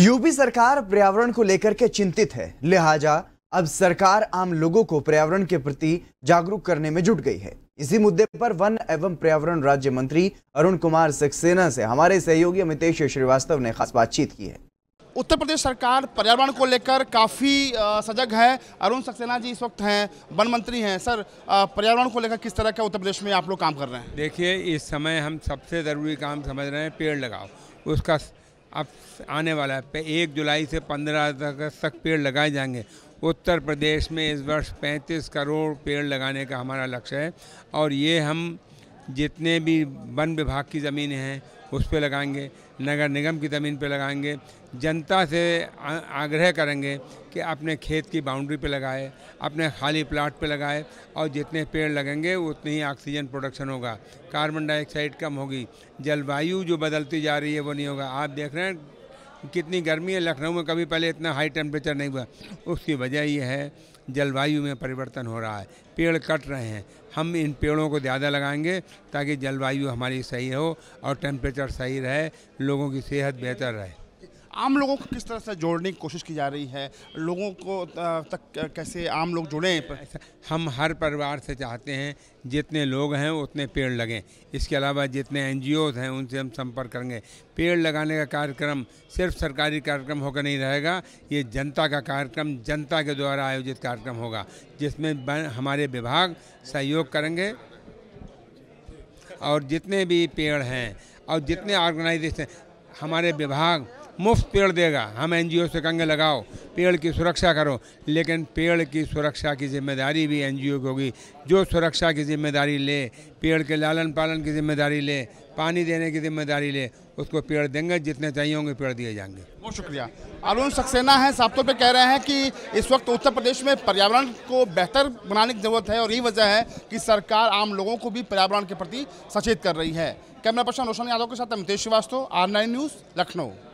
UP सरकार पर्यावरण को लेकर के चिंतित है लिहाजा अब सरकार आम लोगों को पर्यावरण के प्रति जागरूक करने में जुट गई है इसी मुद्दे पर वन एवं पर्यावरण राज्य मंत्री अरुण कुमार सक्सेना से हमारे सहयोगी अमितेश श्रीवास्तव ने खास बातचीत की है उत्तर प्रदेश सरकार पर्यावरण को लेकर काफ़ी सजग है अरुण सक्सेना जी इस वक्त हैं वन मंत्री हैं सर पर्यावरण को लेकर किस तरह का उत्तर प्रदेश में आप लोग काम कर रहे हैं देखिए इस समय हम सबसे ज़रूरी काम समझ रहे हैं पेड़ लगाओ उसका अब आने वाला है एक जुलाई से पंद्रह अगस्त तक पेड़ लगाए जाएंगे उत्तर प्रदेश में इस वर्ष 35 करोड़ पेड़ लगाने का हमारा लक्ष्य है और ये हम जितने भी वन विभाग की ज़मीन है उस पर लगाएंगे नगर निगम की ज़मीन पर लगाएंगे जनता से आग्रह करेंगे कि अपने खेत की बाउंड्री पे लगाए अपने खाली प्लाट पे लगाए और जितने पेड़ लगेंगे उतनी ही ऑक्सीजन प्रोडक्शन होगा कार्बन डाइऑक्साइड कम होगी जलवायु जो बदलती जा रही है वो नहीं होगा आप देख रहे हैं कितनी गर्मी है लखनऊ में कभी पहले इतना हाई टेम्परेचर नहीं हुआ उसकी वजह यह है जलवायु में परिवर्तन हो रहा है पेड़ कट रहे हैं हम इन पेड़ों को ज़्यादा लगाएंगे ताकि जलवायु हमारी सही हो और टेम्परेचर सही रहे लोगों की सेहत बेहतर रहे आम लोगों को किस तरह से जोड़ने की कोशिश की जा रही है लोगों को तक कैसे आम लोग जुड़ें हम हर परिवार से चाहते हैं जितने लोग हैं उतने पेड़ लगें इसके अलावा जितने एन हैं उनसे हम संपर्क करेंगे पेड़ लगाने का कार्यक्रम सिर्फ सरकारी कार्यक्रम होकर नहीं रहेगा ये जनता का कार्यक्रम जनता के द्वारा आयोजित कार्यक्रम होगा जिसमें हमारे विभाग सहयोग करेंगे और जितने भी पेड़ हैं और जितने ऑर्गेनाइजेशन हमारे विभाग मुफ्त पेड़ देगा हम एनजीओ से कहेंगे लगाओ पेड़ की सुरक्षा करो लेकिन पेड़ की सुरक्षा की जिम्मेदारी भी एनजीओ की होगी जो सुरक्षा की जिम्मेदारी ले पेड़ के लालन पालन की जिम्मेदारी ले पानी देने की जिम्मेदारी ले उसको पेड़ देंगे जितने चाहिए होंगे पेड़ दिए जाएंगे बहुत शुक्रिया अरुण सक्सेना है साफ तौर पर कह रहे हैं कि इस वक्त उत्तर प्रदेश में पर्यावरण को बेहतर बनाने की जरूरत है और यही वजह है कि सरकार आम लोगों को भी पर्यावरण के प्रति सचेत कर रही है कैमरा पर्सन रोशन यादव के साथ अमितेश श्रीवास्तव आर न्यूज़ लखनऊ